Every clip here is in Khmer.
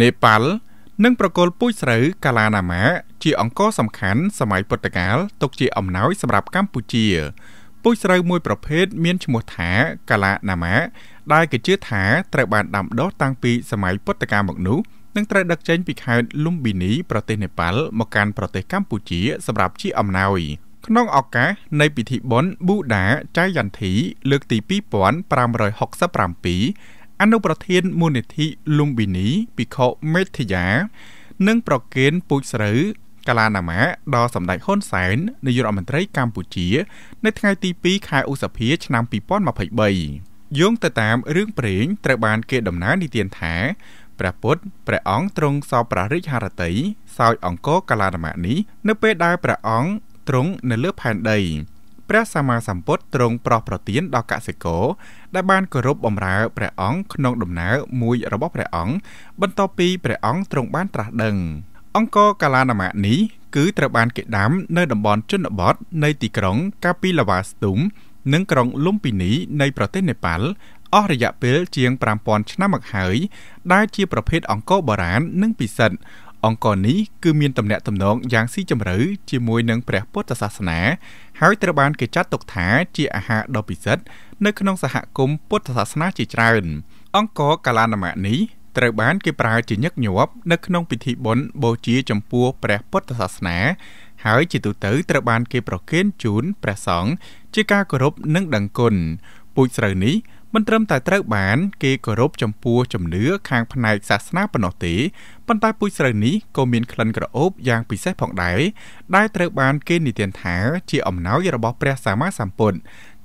នេប៉ាល់និងប្រកល់ពូជស្រូវកាឡាណាម៉ាជាអង្គរសំខាន់សម័យពុទ្ធកាលទុកជាអំណោយសម្រាប់កម្ពុជាពូជស្រូវមួយប្រភេទមានឈ្មោះថា កាឡាណាម៉ាដែលគេជឿថាត្រូវបានដាំដុះតាំងពីសម័យពុទ្ធកាលមកនោះនិងត្រូវដឹកចេញពីខេត្តលុំបិនីប្រទេសនេប៉ាល់មកកាន់ប្រទេសកម្ពុជាសម្រាប់ជាអំណោយក្នុងឱកាសនៃពិធីបុណ្យបូដាចៃយន្ធី លើកទី2567អនុប្រធានមូលនិធិលំប៊ីនីភិក្ខុមេធាយា និងប្រគិនពូជស្រូវកាឡាណាម៉ាដល់សម្ដេចហ៊ុនសែននាយករដ្ឋមន្ត្រីកម្ពុជា នៅថ្ងៃ ទី2ខែឧសភាឆ្នាំ2023យោងទៅតាមរឿងព្រេងត្រូវបាន គេដំណើរនិទានថាព្រះពុទ្ធព្រះអង្គទ្រង់សោប្ររិទ្ធហរតីសោយអង្គរកាឡាណាម៉ានេះនៅ ពេលដែលព្រះអង្គទ្រង់នៅលើផែនដីព្រះសម្មាសម្ពុទ្ធទ្រង់ប្រោះប្រទានដល់កសិករដែលបានគោរពបម្រើព្រះអង្គក្នុងដំណើរមួយរបស់ព្រះអង្គបន្ទាប់ពីព្រះអង្គទ្រង់បានត្រាស់ដឹងអង្គរកាឡាណាមៈនេះគឺត្រូវបានគេដាំនៅតំបន់ជនបទនៃទីក្រុងកាពីឡាវ៉ាស្ទុំនិងក្រុងលុំពិនីនៃប្រទេសនេប៉ាល់អស់រយៈពេលជាង5000ឆ្នាំមកហើយដែលជាប្រភេទអង្គរបុរាណនិងពិសិដ្ឋអង្គការនេះគឺមានទំនាក់ទំនងយ៉ាងស៊ីជម្រៅជាមួយនឹងព្រះពុទ្ធសាសនា ហើយត្រូវបានគេចាត់ទុកថាជាអាហារដ៏ពិសិដ្ឋនៅក្នុងសហគមន៍ពុទ្ធសាសនាជាច្រើនអង្គការកាឡាណាម៉ានេះត្រូវបានគេប្រើជាញឹកញាប់នៅក្នុងពិធីបុណ្យបូជាចំពោះព្រះពុទ្ធសាសនា ហើយជាទូទៅត្រូវបានគេប្រគេនជូនព្រះសង្ឃជាការគោរពនិងដឹងគុណពូជស្រូវនេះមិនត្រឹមតែត្រូវបានគេគោរពចំពោះជំនឿខាងផ្នែកសាសនាប៉ុណ្ណោះទេប៉ុន្តែពូជស្រូវនេះក៏មានក្លិនក្រអូបយ៉ាងពិសេសផងដែរដែលត្រូវបានគេនិទានថាជាអំណោយរបស់ព្រះសម្មាសម្ពុទ្ធ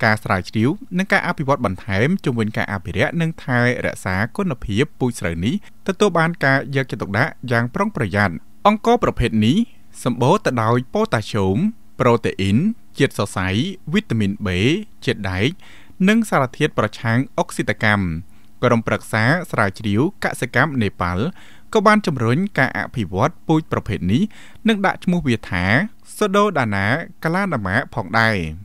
ការស្រាវជ្រាវនិងការអភិវឌ្ឍបន្ថែមជំវិញការអភិរក្សនិងថែរក្សាគុណភាពពូជស្រូវនេះទទួលបានការយកចិត្តទុកដាក់យ៉ាងប្រុងប្រយ័ត្នអង្គរប្រភេទនេះសម្បូរទៅដោយប៉ូតាស្យូមប្រូតេអ៊ីនជាតិសរសៃវីតាមីន B ជាតិដែកនិងសារធាតុប្រឆាំងអុកស៊ីតកម្មក្រុមប្រឹក្សាស្រាវជ្រាវកសិកម្មនេប៉ាល់ក៏បានជំរុញការអភិវឌ្ឍពូជប្រភេទនេះនិងដាក់ឈ្មោះវាថា Sododana Kalanama ផងដែរ។